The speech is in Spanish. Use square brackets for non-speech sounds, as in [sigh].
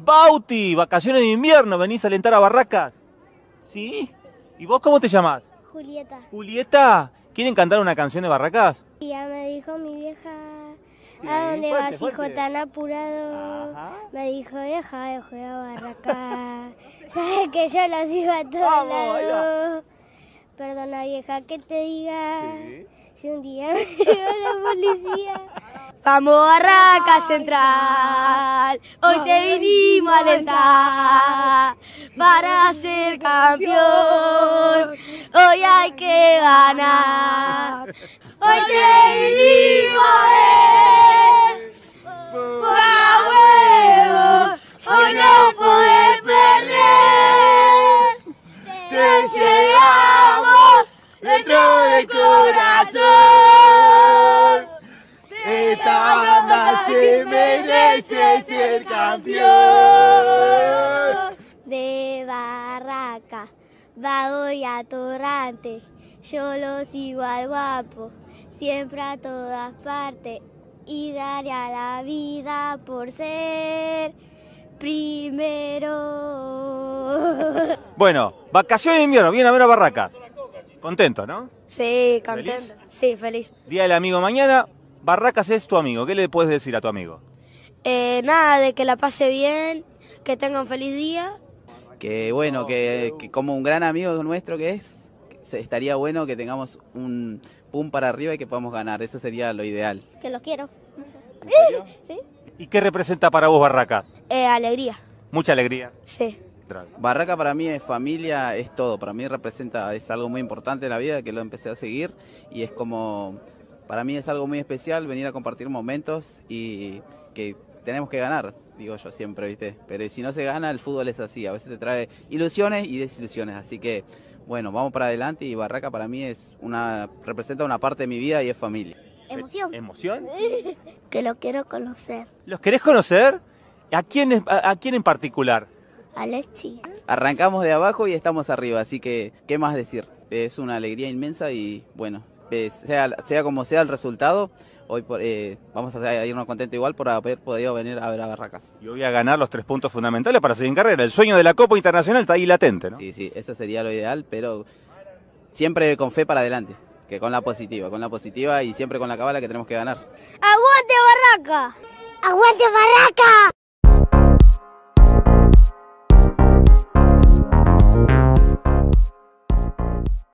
Bauti, vacaciones de invierno, venís a alentar a Barracas. ¿Sí? ¿Y vos cómo te llamás? Julieta. ¿Julieta? ¿Quieren cantar una canción de Barracas? Ya me dijo mi vieja, ¿a dónde vas, hijo tan apurado? Me dijo, deja de jugar a Barracas. [laughs] Sabes que yo los sigo a todos Perdona vieja que te diga si un día me [laughs] la policía. Vamos a Raca Central, hoy te vinimos a alentar para ser campeón. Hoy hay que ganar, hoy te vinimos a ver. huevo! Hoy no puedes perder dentro del corazón. Esta banda se merece ser campeón. De barraca, vago y atorrante, yo lo sigo al guapo, siempre a todas partes. Y daré la vida por ser primero. Bueno, vacaciones de invierno, bien a ver a Barracas. Contento, ¿no? Sí, contento. Sí, feliz. Día del amigo mañana. Barracas es tu amigo. ¿Qué le puedes decir a tu amigo? Eh, nada, de que la pase bien, que tenga un feliz día. Que bueno, que, como un gran amigo nuestro que es, estaría bueno que tengamos un pum para arriba y que podamos ganar. Eso sería lo ideal. Que los quiero. [laughs] ¿Y qué representa para vos Barracas? Eh, alegría. Mucha alegría. Sí. Barraca para mí es familia, es todo. Para mí representa, es algo muy importante en la vida que lo empecé a seguir y es como, para mí es algo muy especial venir a compartir momentos y que tenemos que ganar, digo yo siempre, ¿viste? Pero si no se gana, el fútbol es así. A veces te trae ilusiones y desilusiones. Así que, bueno, vamos para adelante y Barraca para mí es una, representa una parte de mi vida y es familia. Emoción. ¿Emoción? [laughs] que lo quiero conocer. ¿Los querés conocer? ¿A quién, a quién en particular? Alexi. Arrancamos de abajo y estamos arriba, así que, ¿qué más decir? Es una alegría inmensa y bueno, eh, sea, como sea el resultado, hoy eh, vamos a irnos contentos igual por haber podido venir a ver a Barracas. Yo voy a ganar los tres puntos fundamentales para seguir en carrera. El sueño de la Copa Internacional está ahí latente, ¿no? Sí, sí, eso sería lo ideal, pero siempre con fe para adelante, que con la positiva, con la positiva y siempre con la cabala que tenemos que ganar. ¡Aguante Barraca! ¡Aguante Barraca!